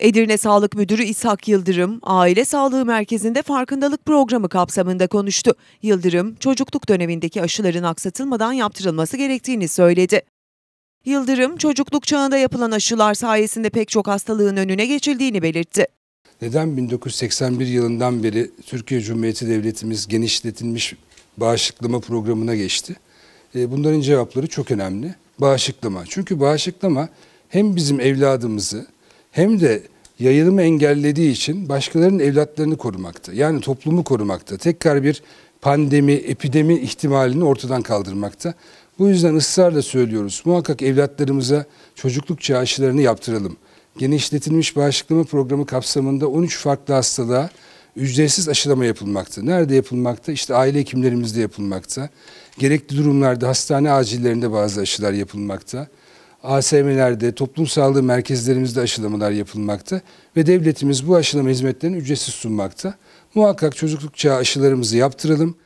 Edirne Sağlık Müdürü İshak Yıldırım, Aile Sağlığı Merkezi'nde farkındalık programı kapsamında konuştu. Yıldırım, çocukluk dönemindeki aşıların aksatılmadan yaptırılması gerektiğini söyledi. Yıldırım, çocukluk çağında yapılan aşılar sayesinde pek çok hastalığın önüne geçildiğini belirtti. Neden 1981 yılından beri Türkiye Cumhuriyeti Devletimiz genişletilmiş bağışıklama programına geçti? E, bunların cevapları çok önemli. Bağışıklama. Çünkü bağışıklama hem bizim evladımızı hem de yayılımı engellediği için başkalarının evlatlarını korumakta. Yani toplumu korumakta. Tekrar bir pandemi, epidemi ihtimalini ortadan kaldırmakta. Bu yüzden ısrarla söylüyoruz. Muhakkak evlatlarımıza çocukluk çağı aşılarını yaptıralım. Genişletilmiş bağışıklama programı kapsamında 13 farklı hastalığa ücretsiz aşılama yapılmakta. Nerede yapılmakta? İşte aile hekimlerimizde yapılmakta. Gerekli durumlarda hastane acillerinde bazı aşılar yapılmakta. ASM'lerde, toplum sağlığı merkezlerimizde aşılamalar yapılmakta ve devletimiz bu aşılama hizmetlerini ücretsiz sunmakta. Muhakkak çocukluk çağı aşılarımızı yaptıralım.